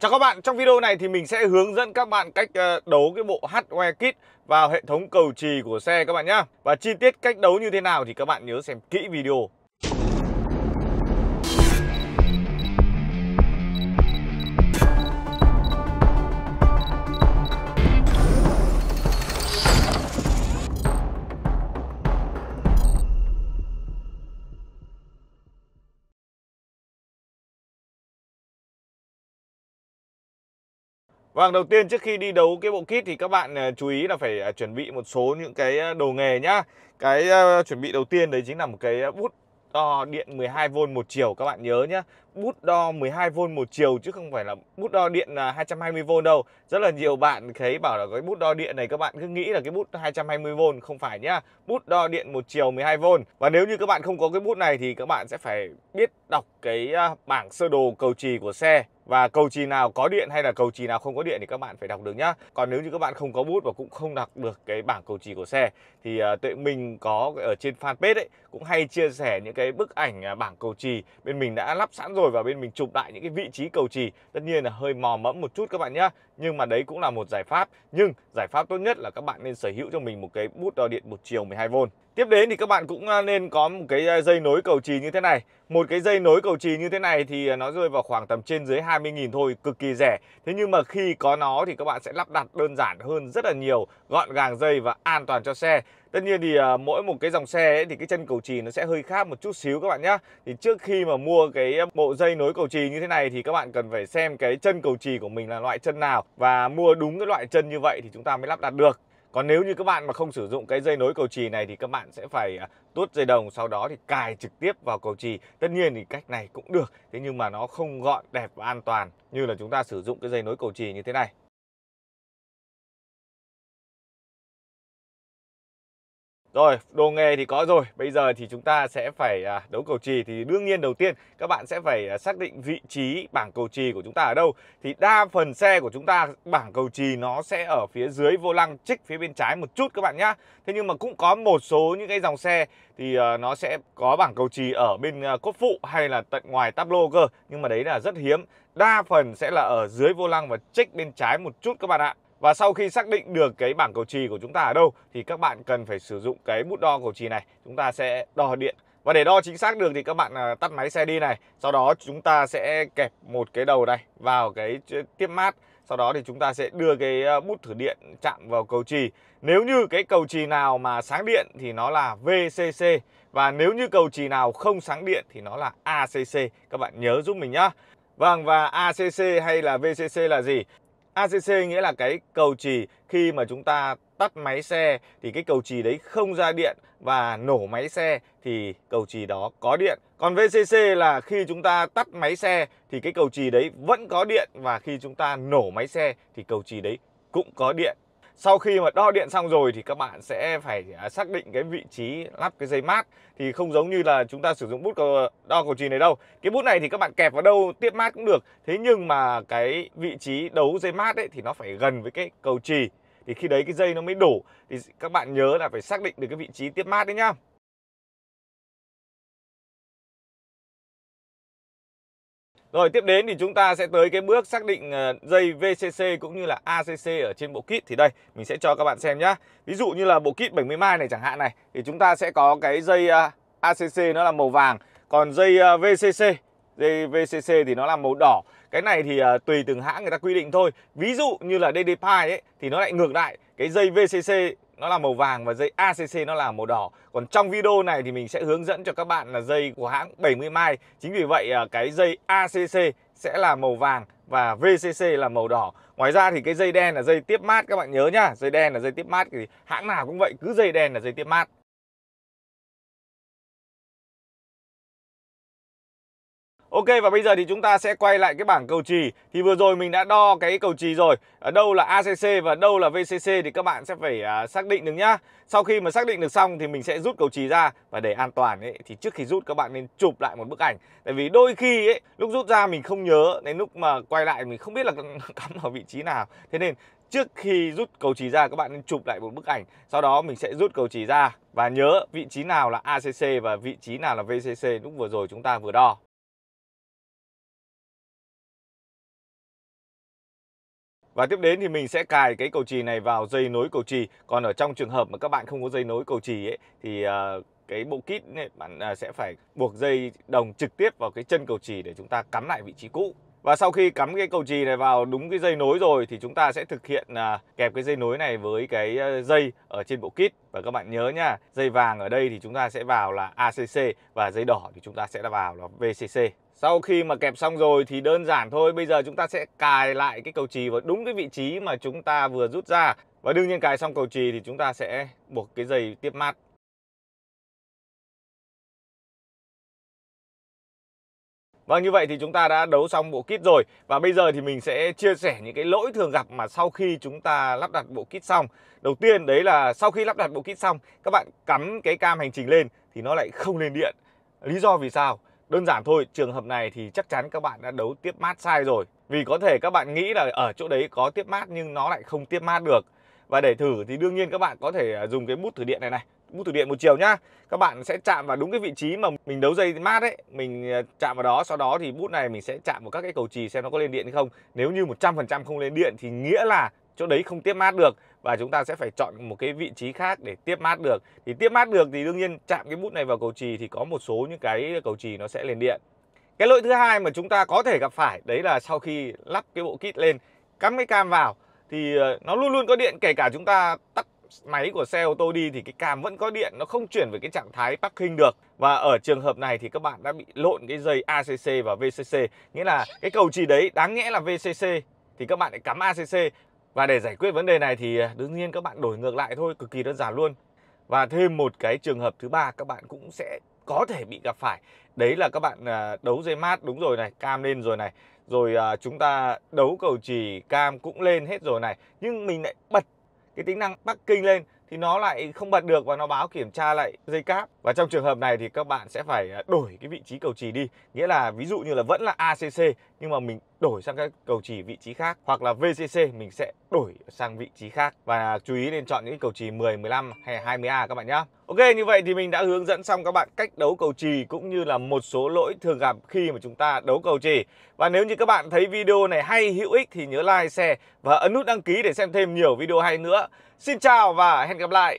Chào các bạn, trong video này thì mình sẽ hướng dẫn các bạn cách ờ, đấu cái bộ hardware kit vào hệ thống cầu trì của xe các bạn nhé. Và chi tiết cách đấu như thế nào thì các bạn nhớ xem kỹ video. Vâng, đầu tiên trước khi đi đấu cái bộ kit thì các bạn à, chú ý là phải à, chuẩn bị một số những cái à, đồ nghề nhá. Cái chuẩn bị đầu tiên đấy chính là một cái bút đo điện 12V một chiều các bạn nhớ nhá bút đo 12V một chiều chứ không phải là bút đo điện 220V đâu. Rất là nhiều bạn thấy bảo là cái bút đo điện này các bạn cứ nghĩ là cái bút 220V không phải nhá. Bút đo điện một chiều 12V. Và nếu như các bạn không có cái bút này thì các bạn sẽ phải biết đọc cái bảng sơ đồ cầu trì của xe và cầu trì nào có điện hay là cầu trì nào không có điện thì các bạn phải đọc được nhá. Còn nếu như các bạn không có bút và cũng không đọc được cái bảng cầu trì của xe thì à, tụi mình có ở trên fanpage ấy cũng hay chia sẻ những cái bức ảnh à, bảng cầu trì bên mình đã lắp sẵn rồi rồi và bên mình chụp lại những cái vị trí cầu trì tất nhiên là hơi mò mẫm một chút các bạn nhé nhưng mà đấy cũng là một giải pháp nhưng giải pháp tốt nhất là các bạn nên sở hữu cho mình một cái bút đo điện một chiều 12V Tiếp đến thì các bạn cũng nên có một cái dây nối cầu chì như thế này Một cái dây nối cầu chì như thế này thì à, nó rơi vào khoảng tầm trên dưới 20.000 thôi Cực kỳ rẻ Thế nhưng mà khi có nó thì các bạn sẽ lắp đặt đơn giản hơn rất là nhiều Gọn gàng dây và an toàn cho xe Tất nhiên thì à, mỗi một cái dòng xe ấy, thì cái chân cầu chì nó sẽ hơi khác một chút xíu các bạn nhé Thì trước khi mà mua cái bộ dây nối cầu chì như thế này thì các bạn cần phải xem cái chân cầu chì của mình là loại chân nào Và mua đúng cái loại chân như vậy thì chúng ta mới lắp đặt được còn nếu như các bạn mà không sử dụng cái dây nối cầu chì này thì các bạn sẽ phải à, tuốt dây đồng sau đó thì cài trực tiếp vào cầu chì. Tất nhiên thì cách này cũng được, thế nhưng mà nó không gọn đẹp và an toàn như là chúng ta sử dụng cái dây nối cầu chì như thế này. Rồi, đồ nghề thì có rồi. Bây giờ thì chúng ta sẽ phải à, đấu cầu trì thì đương nhiên đầu tiên các bạn sẽ phải à, xác định vị trí bảng cầu trì của chúng ta ở đâu. Thì đa phần xe của chúng ta bảng cầu trì nó sẽ ở phía dưới vô lăng trích phía bên trái một chút các bạn nhá. Thế nhưng mà cũng có một số những cái dòng xe thì à, nó sẽ có bảng cầu trì ở bên cốt phụ hay là tận ngoài táp lô cơ, nhưng mà đấy là rất hiếm. Đa phần sẽ là ở dưới vô lăng và trích bên trái một chút các bạn ạ. Và sau khi xác định được cái bảng cầu trì của chúng ta ở đâu thì các bạn cần phải sử dụng cái bút đo cầu trì này. Chúng ta sẽ đo điện. Và để đo chính xác được thì các bạn à, tắt máy xe đi này. Sau đó chúng ta sẽ kẹp một cái đầu này vào cái tiếp mát. Sau đó thì chúng ta sẽ đưa cái à, bút thử điện chạm vào cầu trì. Nếu như cái cầu trì nào mà sáng điện thì nó là VCC. Và nếu như cầu trì nào không sáng điện thì nó là ACC. Các bạn nhớ giúp mình nhá. Vâng và ACC hay là VCC là gì? ACC nghĩa là cái cầu trì khi mà chúng ta tắt máy xe thì cái cầu trì đấy không ra điện và nổ máy xe thì cầu trì đó có điện. Còn VCC là khi chúng ta tắt máy xe thì cái cầu trì đấy vẫn có điện và khi chúng ta nổ máy xe thì cầu trì đấy cũng có điện sau khi mà đo điện xong rồi thì các bạn sẽ phải à, xác định cái vị trí lắp cái dây mát thì không giống như là chúng ta sử dụng bút đo cầu chì này đâu cái bút này thì các bạn kẹp vào đâu tiếp mát cũng được thế nhưng mà cái vị trí đấu dây mát ấy thì nó phải gần với cái cầu chì thì khi đấy cái dây nó mới đổ thì các bạn nhớ là phải xác định được cái vị trí tiếp mát đấy nhá Rồi tiếp đến thì chúng ta sẽ tới cái bước xác định ờ, dây VCC cũng như là ACC ở trên bộ kit thì đây mình sẽ cho các bạn xem nhá. Ví dụ như là bộ kit 70 mai này chẳng hạn này thì chúng ta sẽ có cái dây ờ, ACC nó là màu vàng, còn dây ờ, VCC dây VCC thì nó là màu đỏ. Cái này thì tùy từng hãng người ta quy định thôi. Ví dụ như là DDPi ấy thì nó lại ngược lại, cái dây VCC nó là màu vàng và dây ACC nó là màu đỏ. Còn trong video này thì mình sẽ hướng dẫn cho các bạn là dây của hãng 70 Mai. Chính vì vậy à, cái dây ACC sẽ là màu vàng và VCC là màu đỏ. Ngoài ra thì cái dây đen là dây tiếp mát các bạn nhớ nhá, dây đen là dây tiếp mát thì hãng nào cũng vậy, cứ dây đen là dây tiếp mát. Ok và bây giờ thì chúng ta sẽ quay lại cái bảng cầu trì Thì vừa rồi mình đã đo cái cầu trì rồi Ở đâu là ACC và đâu là VCC thì các bạn sẽ phải uh, xác định được nhá Sau khi mà xác định được xong thì mình sẽ rút cầu trì ra Và để an toàn ấy thì trước khi rút các bạn nên chụp lại một bức ảnh Tại vì đôi khi ấy lúc rút ra mình không nhớ Nên lúc mà quay lại mình không biết là cắm ở vị trí nào Thế nên trước khi rút cầu trí ra các bạn nên chụp lại một bức ảnh sau đó mình sẽ rút cầu trí ra và nhớ vị trí nào là ACC và vị trí nào là VCC lúc vừa rồi chúng ta vừa đo Và tiếp đến thì mình sẽ cài cái cầu chì này vào dây nối cầu chì. Còn ở trong trường hợp mà các bạn không có dây nối cầu chì ấy thì uh, cái bộ kit này bạn uh, sẽ phải buộc dây đồng trực tiếp vào cái chân cầu chì để chúng ta cắm lại vị trí cũ. Và sau khi cắm cái cầu chì này vào đúng cái dây nối rồi thì chúng ta sẽ thực hiện à, kẹp cái dây nối này với cái ờ, dây ở trên bộ kit. Và các bạn nhớ nha, dây vàng ở đây thì chúng ta sẽ vào là ACC và dây đỏ thì chúng ta sẽ vào là VCC. Sau khi mà kẹp xong rồi thì đơn giản thôi Bây giờ chúng ta sẽ cài lại cái cầu chì vào đúng cái vị trí mà chúng ta vừa rút ra Và đương nhiên cài xong cầu chì thì chúng ta sẽ buộc cái dây tiếp mát và như vậy thì chúng ta đã đấu xong bộ kit rồi Và bây giờ thì mình sẽ chia sẻ những cái lỗi thường gặp mà sau khi chúng ta lắp đặt bộ kit xong Đầu tiên đấy là sau khi lắp đặt bộ kit xong Các bạn cắm cái cam hành trình lên thì nó lại không lên điện Lý do vì sao? Đơn giản thôi, trường hợp này thì chắc chắn các bạn đã đấu tiếp mát sai rồi. Vì có thể các bạn nghĩ là ở chỗ đấy có tiếp mát nhưng nó lại không tiếp mát được. Và để thử thì đương nhiên các bạn có thể à, dùng cái bút thử điện này này bút thử điện một chiều nhá các bạn sẽ chạm vào đúng cái vị trí mà mình đấu dây mát ấy mình à, chạm vào đó sau đó thì bút này mình sẽ chạm vào các cái cầu chì xem nó có lên điện hay không nếu như 100% không lên điện thì nghĩa là chỗ đấy không tiếp mát được và chúng ta sẽ phải chọn một cái vị trí khác để tiếp mát được thì tiếp mát được thì đương nhiên chạm cái bút này vào cầu trì thì có một số những cái cầu trì nó sẽ lên điện cái lỗi thứ hai mà chúng ta có thể gặp phải đấy là sau khi lắp cái bộ kit lên cắm cái cam vào thì ờ, nó luôn luôn có điện kể cả chúng ta tắt máy của xe ô tô đi thì cái cam vẫn có điện nó không chuyển về cái trạng thái parking được và ở trường hợp này thì các bạn đã bị lộn cái dây ACC và VCC nghĩa là cái cầu trì đấy đáng nhẽ là VCC thì các bạn lại cắm ACC và để giải quyết vấn đề này thì à, đương nhiên các bạn đổi ngược lại thôi, cực kỳ đơn giản luôn. Và thêm một cái trường hợp thứ ba các bạn cũng sẽ có thể bị gặp phải. Đấy là các bạn à, đấu dây mát đúng rồi này, cam lên rồi này. Rồi à, chúng ta đấu cầu trì cam cũng lên hết rồi này. Nhưng mình lại bật cái tính năng parking lên thì nó lại không bật được và nó báo kiểm tra lại dây cáp và trong trường hợp này thì các bạn sẽ phải đổi cái vị trí cầu trì đi nghĩa là ví dụ như là vẫn là ACC nhưng mà mình đổi sang các cầu chỉ vị trí khác hoặc là VCC mình sẽ đổi sang vị trí khác và chú ý nên chọn những cầu chỉ 10, 15 hay 20A các bạn nhé. Ok như vậy thì mình đã hướng dẫn xong các bạn cách đấu cầu trì cũng như là một số lỗi thường gặp khi mà chúng ta đấu cầu trì. Và nếu như các bạn thấy video này hay hữu ích thì nhớ like, share và ấn nút đăng ký để xem thêm nhiều video hay nữa. Xin chào và hẹn gặp lại.